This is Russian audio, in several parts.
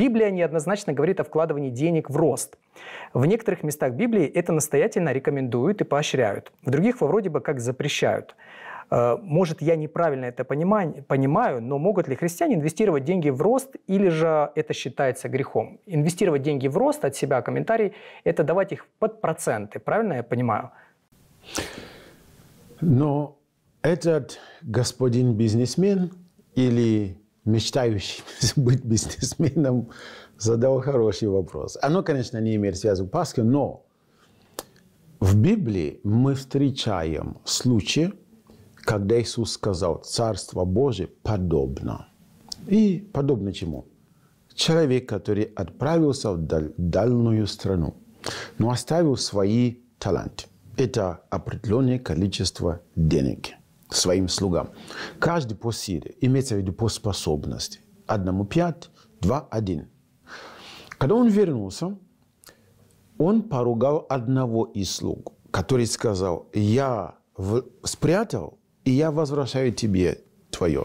Библия неоднозначно говорит о вкладывании денег в рост. В некоторых местах Библии это настоятельно рекомендуют и поощряют. В других во вроде бы как запрещают. Э, может, я неправильно это понимаю, но могут ли христиане инвестировать деньги в рост или же это считается грехом? Инвестировать деньги в рост от себя комментарий – это давать их под проценты, правильно я понимаю? Но этот господин бизнесмен или мечтающим быть бизнесменом, задал хороший вопрос. Оно, конечно, не имеет связи с Пасхой, но в Библии мы встречаем случаи, когда Иисус сказал, Царство Божие подобно. И подобно чему? Человек, который отправился в дальнюю страну, но оставил свои таланты. Это определенное количество денег своим слугам. Каждый по силе, имеется в виду по способности. Одному пять, два один. Когда он вернулся, он поругал одного из слуг, который сказал, я спрятал, и я возвращаю тебе твое.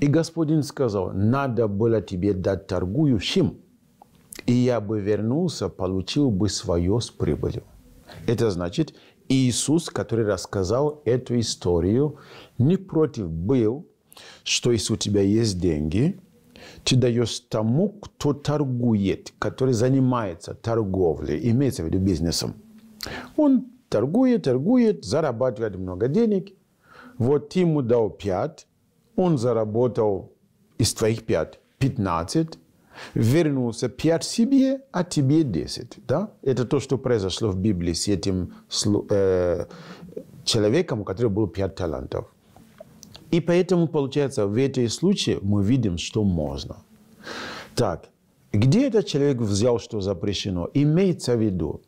И господин сказал, надо было тебе дать торгующим, и я бы вернулся, получил бы свое с прибылью. Это значит, Иисус, который рассказал эту историю, не против был, что если у тебя есть деньги, ты даешь тому, кто торгует, который занимается торговлей, имеется в виду бизнесом. Он торгует, торгует, зарабатывает много денег. Вот ты ему дал 5, он заработал из твоих 5 15, вернулся 5 себе, а тебе 10. Да? Это то, что произошло в Библии с этим э, человеком, у которого было 5 талантов. И поэтому, получается, в этой случае мы видим, что можно. Так, где этот человек взял, что запрещено? Имеется в виду,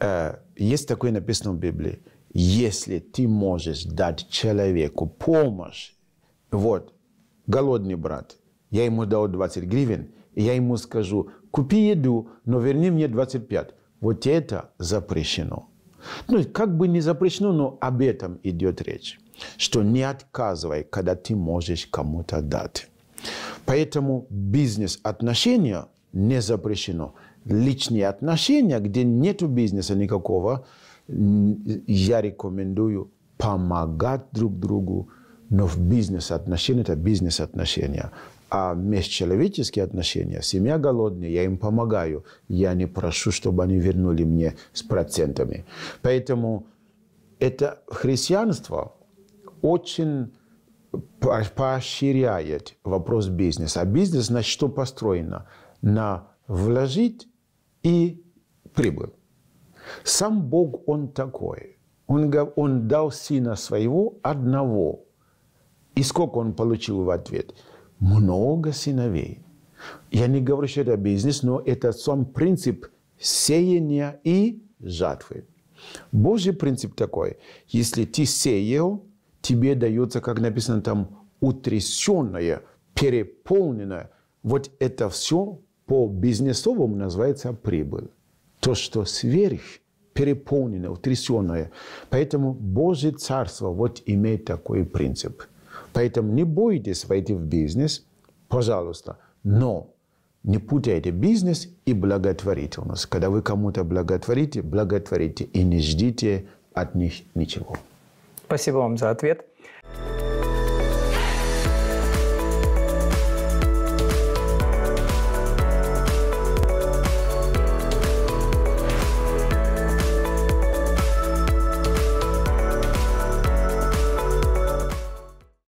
э, есть такое написано в Библии, если ты можешь дать человеку помощь, вот, голодный брат, я ему дал 20 гривен, я ему скажу, купи еду, но верни мне 25. Вот это запрещено. Ну, как бы не запрещено, но об этом идет речь. Что не отказывай, когда ты можешь кому-то дать. Поэтому бизнес-отношения не запрещено. Личные отношения, где нет бизнеса никакого, я рекомендую помогать друг другу, но в бизнес-отношения это бизнес-отношения. А межчеловеческие отношения, семья голодная, я им помогаю. Я не прошу, чтобы они вернули мне с процентами. Поэтому это христианство очень поощряет вопрос бизнеса. А бизнес значит что построено? На вложить и прибыль. Сам Бог, Он такой. Он, он дал сына своего одного. И сколько он получил в ответ? много сыновей. Я не говорю, что это бизнес, но это сам принцип сеяния и жатвы. Божий принцип такой. Если ты сеял, тебе дается, как написано там, утрясенное, переполненное. Вот это все по-бизнесовому называется прибыль. То, что сверх, переполненное, утрясенное. Поэтому Божье Царство вот имеет такой принцип – Поэтому не бойтесь войти в бизнес, пожалуйста, но не путайте бизнес и благотворительность. Когда вы кому-то благотворите, благотворите и не ждите от них ничего. Спасибо вам за ответ.